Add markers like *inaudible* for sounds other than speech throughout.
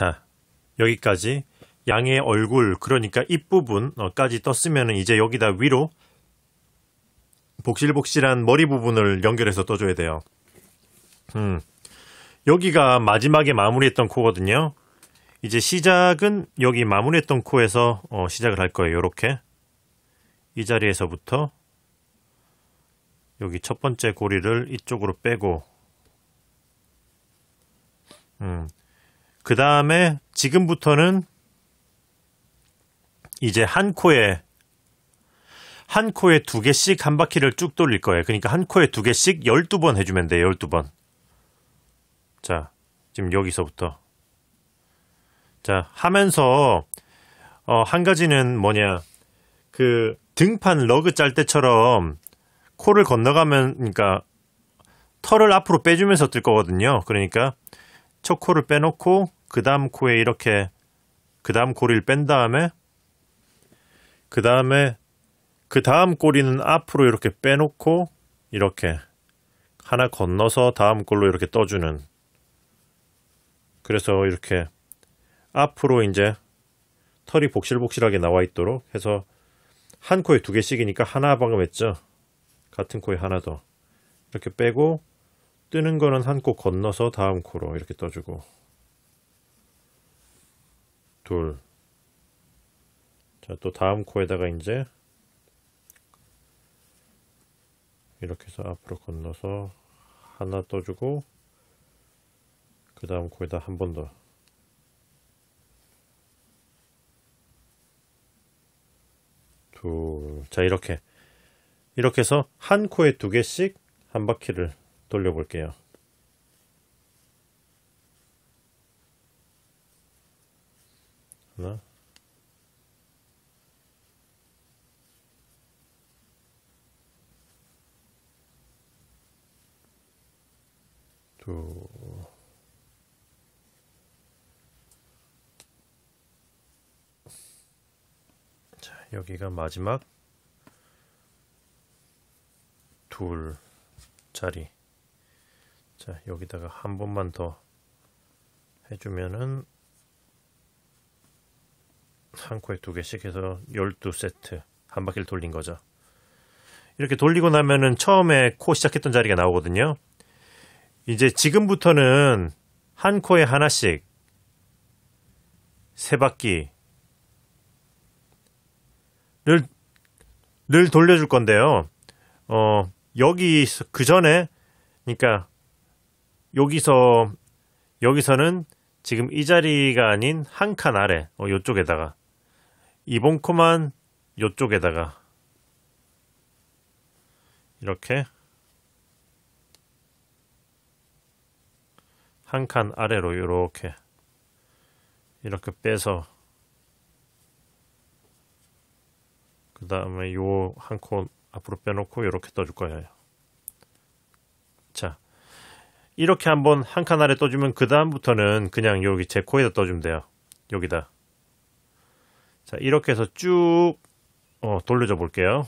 자, 여기까지 양의 얼굴, 그러니까 입부분까지 어, 떴으면 이제 여기다 위로 복실복실한 머리 부분을 연결해서 떠줘야 돼요. 음, 여기가 마지막에 마무리했던 코거든요. 이제 시작은 여기 마무리했던 코에서 어, 시작을 할 거예요. 이렇게 이 자리에서부터 여기 첫 번째 고리를 이쪽으로 빼고 음, 그 다음에 지금부터는 이제 한 코에 한 코에 두 개씩 한 바퀴를 쭉 돌릴 거예요. 그러니까 한 코에 두 개씩 12번 해주면 돼요. 12번. 자, 지금 여기서부터. 자, 하면서 어, 한 가지는 뭐냐. 그 등판 러그 짤 때처럼 코를 건너가면 그러니까 털을 앞으로 빼주면서 뜰 거거든요. 그러니까 첫 코를 빼놓고 그 다음 코에 이렇게 그 다음 고리를 뺀 다음에 그 다음에 그 다음 꼬리는 앞으로 이렇게 빼놓고 이렇게 하나 건너서 다음 꼴로 이렇게 떠주는 그래서 이렇게 앞으로 이제 털이 복실복실하게 나와 있도록 해서 한 코에 두 개씩이니까 하나 방금 했죠 같은 코에 하나 더 이렇게 빼고 뜨는 거는 한 코 건너서 다음 코로 이렇게 떠주고 둘. 자, 또 다음 코에다가 이제 이렇게 해서 앞으로 건너서 하나 떠주고 그 다음 코에다 한 번 더. 둘. 자, 이렇게. 이렇게 해서 한 코에 두 개씩 한 바퀴를 돌려볼게요. 하나 자, 여기가 마지막 둘 자리 자 여기다가 한 번만 더 해주면은 한 코에 두 개씩 해서 12세트 한 바퀴를 돌린 거죠. 이렇게 돌리고 나면은 처음에 코 시작했던 자리가 나오거든요. 이제 지금부터는 한 코에 하나씩 세 바퀴를 를 돌려줄 건데요. 어, 여기 그 전에 그러니까 여기서 여기서는 지금 이 자리가 아닌 한 칸 아래 어, 요쪽에다가 이번 코만 이쪽에다가 이렇게 한 칸 아래로 이렇게 이렇게 빼서 그 다음에 요한콘 앞으로 빼놓고 이렇게 떠줄 거예요. 자, 이렇게 한번 한 칸 아래 떠주면 그 다음부터는 그냥 여기 제 코에다 떠주면 돼요. 여기다. 자 이렇게 해서 쭉 어, 돌려줘 볼게요.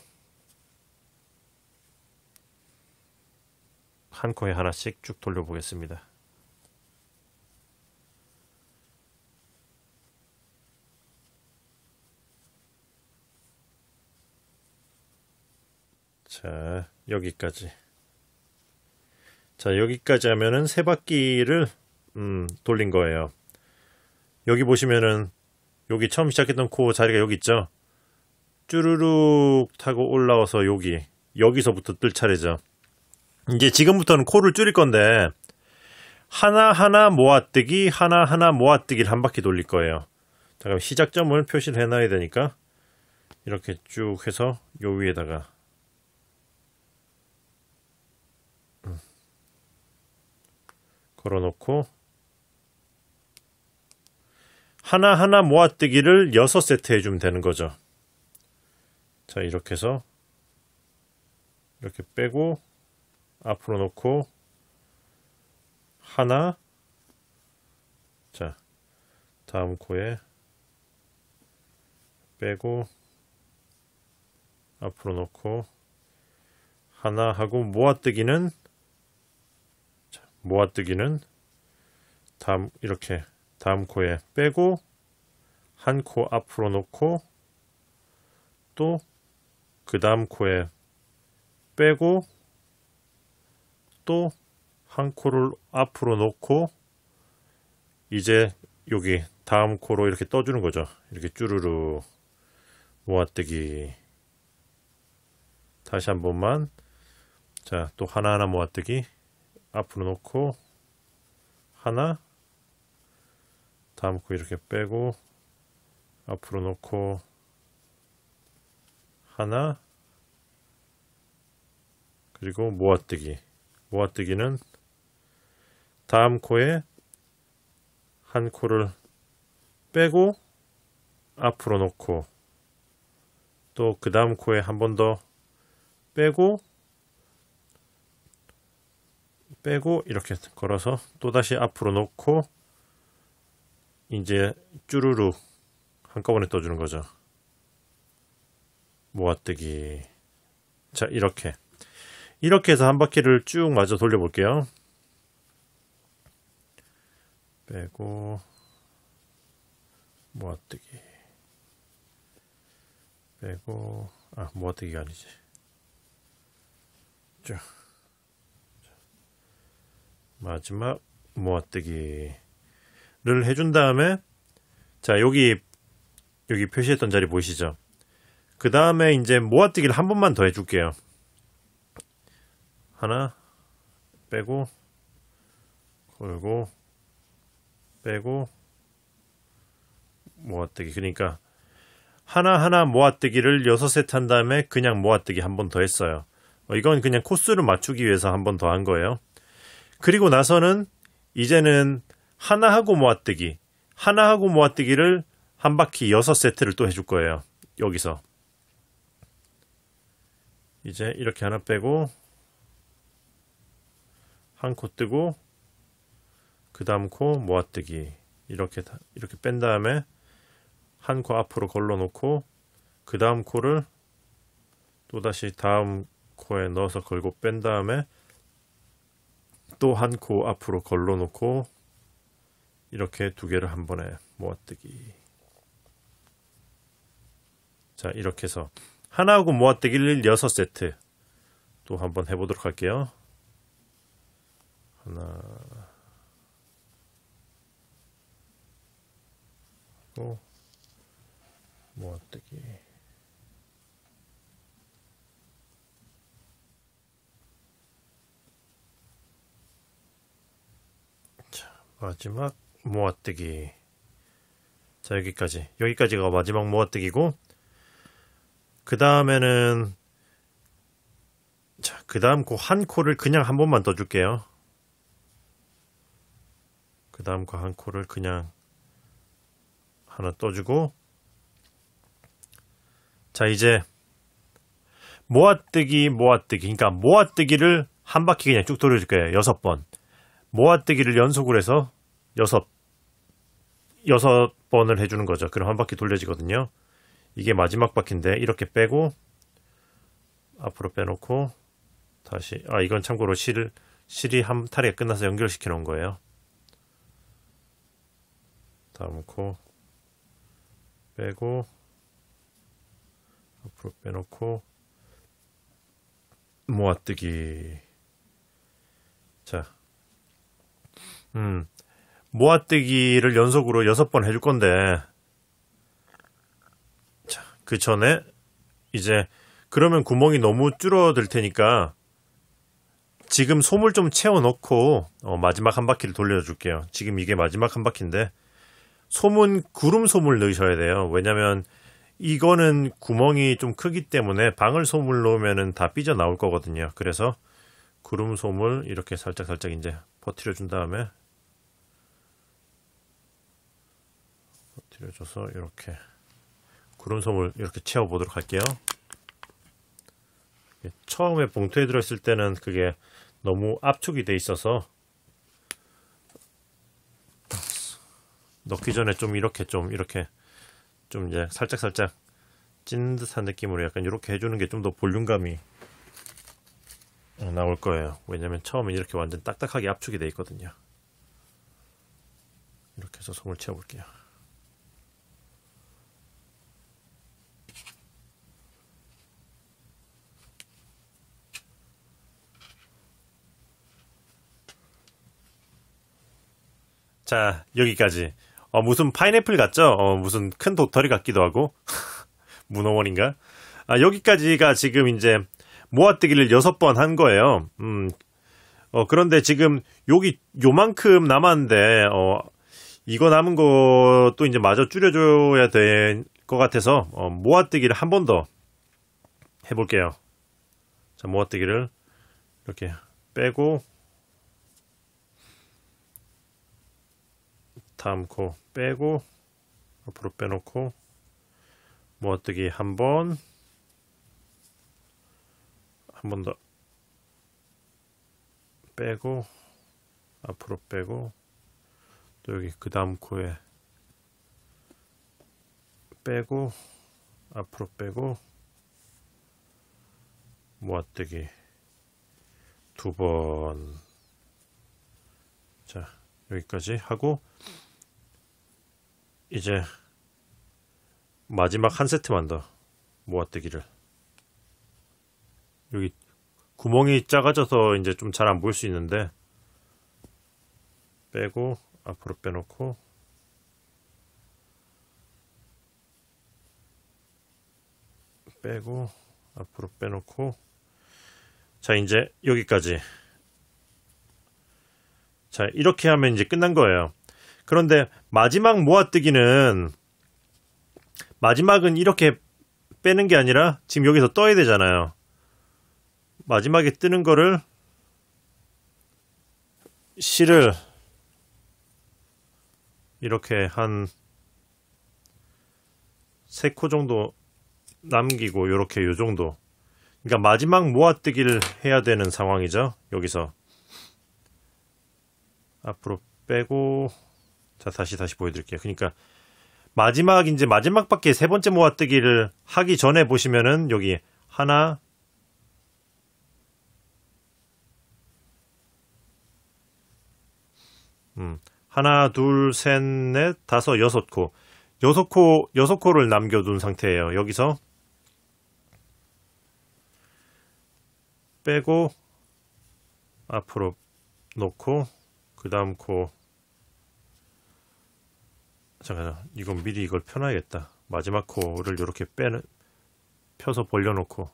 한 코에 하나씩 쭉 돌려보겠습니다. 자 여기까지 자, 여기까지 하면은 세 바퀴를 음, 돌린 거예요. 여기 보시면은 여기 처음 시작했던 코 자리가 여기 있죠. 쭈르륵 타고 올라와서 여기 여기서부터 뜰 차례죠. 이제 지금부터는 코를 줄일 건데 하나하나 모아뜨기 하나하나 모아뜨기를 한 바퀴 돌릴 거예요. 자, 그럼 시작점을 표시를 해놔야 되니까 이렇게 쭉 해서 요 위에다가 걸어놓고 하나하나 모아뜨기를 6세트 해주면 되는 거죠. 자 이렇게 해서 이렇게 빼고 앞으로 놓고 하나 자 다음 코에 빼고 앞으로 놓고 하나 하고 모아뜨기는 모아뜨기는 다음 이렇게 다음 코에 빼고 한 코 앞으로 놓고 또 그 다음 코에 빼고 또 한 코를 앞으로 놓고 이제 여기 다음 코로 이렇게 떠주는 거죠. 이렇게 쭈루루 모아뜨기 다시 한 번만 자또 하나하나 모아뜨기 앞으로 놓고 하나 담고 이렇게 빼고 앞으로 놓고 하나 그리고 모아뜨기 모아뜨기는 다음 코에 한 코를 빼고 앞으로 놓고 또 그 다음 코에 한 번 더 빼고 빼고 이렇게 걸어서 또다시 앞으로 놓고 이제 쭈루루 한꺼번에 떠주는 거죠. 모아뜨기 자 이렇게 이렇게 해서 한 바퀴를 쭉 마저 돌려볼게요. 빼고 모아뜨기 빼고 아 모아뜨기가 아니지 쭉 마지막 모아뜨기를 해준 다음에 자 여기 여기 표시했던 자리 보이시죠? 그 다음에 이제 모아뜨기를 한 번만 더 해줄게요. 하나 빼고 걸고 빼고 모아뜨기 그러니까 하나하나 모아뜨기를 6세트 한 다음에 그냥 모아뜨기 한 번 더 했어요. 어, 이건 그냥 코스를 맞추기 위해서 한 번 더 한 거예요. 그리고 나서는 이제는 하나하고 모아뜨기, 하나하고 모아뜨기를 한 바퀴 여섯 세트를 또 해줄 거예요. 여기서. 이제 이렇게 하나 빼고 한 코 뜨고 그 다음 코 모아뜨기 이렇게 이렇게 뺀 다음에 한 코 앞으로 걸러 놓고 그 다음 코를 또다시 다음 코에 넣어서 걸고 뺀 다음에 또한코 그 앞으로 걸러놓고 이렇게 두 개를 한 번에 모아뜨기 자 이렇게 해서 하나하고 모아뜨기를 6세트 또 한번 해보도록 할게요 하나 또 모아뜨기 마지막 모아뜨기 자 여기까지 여기까지가 마지막 모아뜨기고 그 다음에는 자 그 다음 코한 코를 그냥 한 번만 더 줄게요 그 다음 코한 코를 그냥 하나 떠주고 자 이제 모아뜨기 모아뜨기 그러니까 모아뜨기를 한 바퀴 그냥 쭉 돌려줄 게요 여섯 번 모아뜨기를 연속으로 해서 여섯 여섯 번을 해주는 거죠. 그럼 한 바퀴 돌려지거든요. 이게 마지막 바퀴인데 이렇게 빼고 앞으로 빼놓고 다시 아 이건 참고로 실 실이 한탈에 끝나서 연결시켜 놓은 거예요. 다음 코 빼고 앞으로 빼놓고 모아뜨기 자 음. 모아뜨기를 연속으로 여섯 번 해줄 건데, 자, 그 전에, 이제, 그러면 구멍이 너무 줄어들 테니까, 지금 솜을 좀 채워넣고, 어, 마지막 한 바퀴를 돌려줄게요. 지금 이게 마지막 한 바퀴인데, 솜은 구름 솜을 넣으셔야 돼요. 왜냐면, 이거는 구멍이 좀 크기 때문에 방울 솜을 넣으면 다 삐져나올 거거든요. 그래서, 구름 솜을 이렇게 살짝살짝 살짝 이제 버티려 준 다음에 그려줘서 이렇게 구름솜을 이렇게 채워보도록 할게요. 처음에 봉투에 들어있을 때는 그게 너무 압축이 돼 있어서 넣기 전에 좀 이렇게 좀 이렇게 좀 이제 살짝 살짝 찐 듯한 느낌으로 약간 이렇게 해주는 게 좀 더 볼륨감이 나올 거예요. 왜냐면 처음에 이렇게 완전 딱딱하게 압축이 돼 있거든요. 이렇게 해서 솜을 채워볼게요. 자, 여기까지. 어, 무슨 파인애플 같죠? 어, 무슨 큰도터리 같기도 하고. 문어원인가? *laughs* 아, 여기까지가 지금 이제 모아뜨기를 여섯 번 한 거예요. 음. 어, 그런데 지금 여기 요만큼 남았는데, 어, 이거 남은 것도 이제 마저 줄여줘야 될 것 같아서, 어, 모아뜨기를 한 번 더 해볼게요. 자, 모아뜨기를 이렇게 빼고, 담고 빼고 앞으로 빼놓고 모아뜨기 한번한 번 더 빼고 앞으로 빼고 또 여기 그 다음 코에 빼고 앞으로 빼고 모아뜨기 두번자 여기까지 하고 이제 마지막 한 세트만 더 모아뜨기를 여기 구멍이 작아져서 이제 좀 잘 안 보일 수 있는데 빼고 앞으로 빼놓고 빼고 앞으로 빼놓고 자 이제 여기까지 자 이렇게 하면 이제 끝난 거예요 그런데 마지막 모아뜨기는 마지막은 이렇게 빼는 게 아니라 지금 여기서 떠야 되잖아요. 마지막에 뜨는 거를 실을 이렇게 한 3코 정도 남기고 이렇게 요 정도 그러니까 마지막 모아뜨기를 해야 되는 상황이죠 여기서 앞으로 빼고 자, 다시 다시 보여드릴게요. 그러니까 마지막 이제 마지막 바퀴 세 번째 모아뜨기를 하기 전에 보시면은 여기 하나 음, 하나, 둘, 셋, 넷, 다섯, 여섯 코. 여섯 코, 여섯 코를 남겨둔 상태예요. 여기서 빼고 앞으로 놓고 그 다음 코 잠깐만 이건 미리 이걸 펴놔야겠다 마지막 코를 이렇게 빼는 펴서 벌려놓고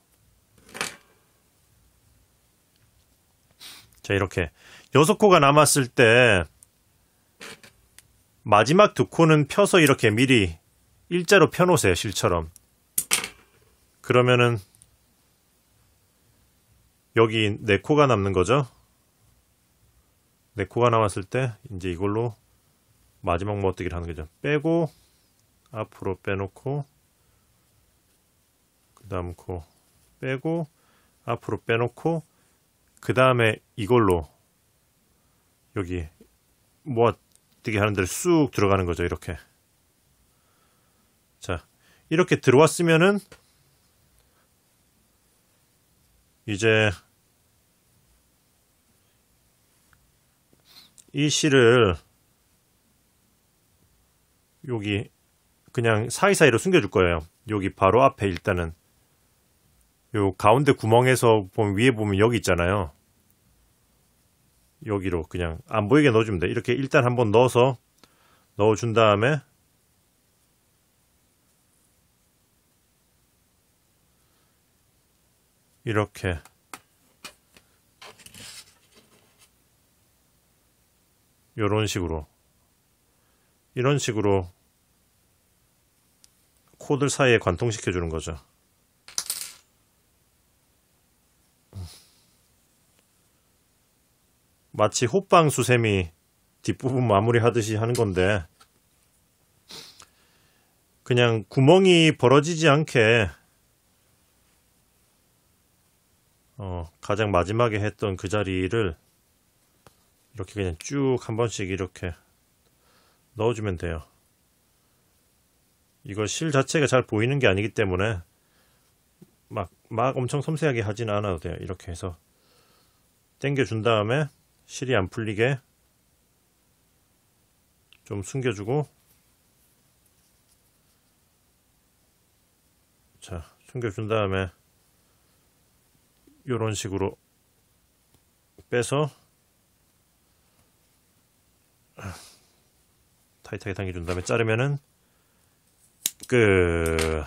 자 이렇게 여섯 코가 남았을 때 마지막 두 코는 펴서 이렇게 미리 일자로 펴놓으세요 실처럼 그러면은 여기 네 코가 남는 거죠 네 코가 남았을 때 이제 이걸로 마지막 멋뜨기를 하는 거죠. 빼고 앞으로 빼놓고 그 다음 코 빼고 앞으로 빼놓고 그 다음에 이걸로 여기 모아뜨기 하는 데를 쑥 들어가는 거죠 이렇게 자 이렇게 들어왔으면은 이제 이 실을 여기 그냥 사이사이로 숨겨줄 거예요. 여기 바로 앞에 일단은 요 가운데 구멍에서 보면 위에 보면 여기 있잖아요. 여기로 그냥 안 보이게 넣어주면 돼. 이렇게 일단 한번 넣어서 넣어준 다음에 이렇게 요런 식으로 이런 식으로 코들 사이에 관통시켜 주는 거죠. 마치 호빵 수세미 뒷부분 마무리하듯이 하는 건데 그냥 구멍이 벌어지지 않게 어, 가장 마지막에 했던 그 자리를 이렇게 그냥 쭉 한 번씩 이렇게 넣어주면 돼요. 이거 실 자체가 잘 보이는 게 아니기 때문에 막, 막 엄청 섬세하게 하진 않아도 돼요. 이렇게 해서 당겨준 다음에 실이 안 풀리게 좀 숨겨주고 자 숨겨준 다음에 이런 식으로 빼서 타이트하게 당겨준 다음에 자르면은 그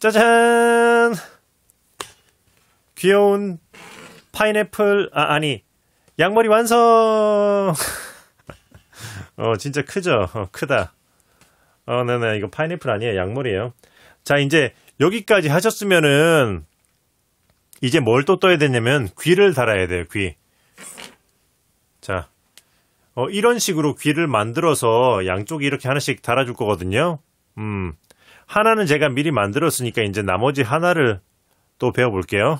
짜잔 귀여운 파인애플 아 아니 양머리 완성 *laughs* 어 진짜 크죠 어, 크다 어 네네 이거 파인애플 아니에요 양머리에요자 이제 여기까지 하셨으면은 이제 뭘 또 떠야 되냐면 귀를 달아야 돼요 귀 자, 어, 이런 식으로 귀를 만들어서 양쪽에 이렇게 하나씩 달아줄 거거든요. 음. 하나는 제가 미리 만들었으니까 이제 나머지 하나를 또 배워볼게요.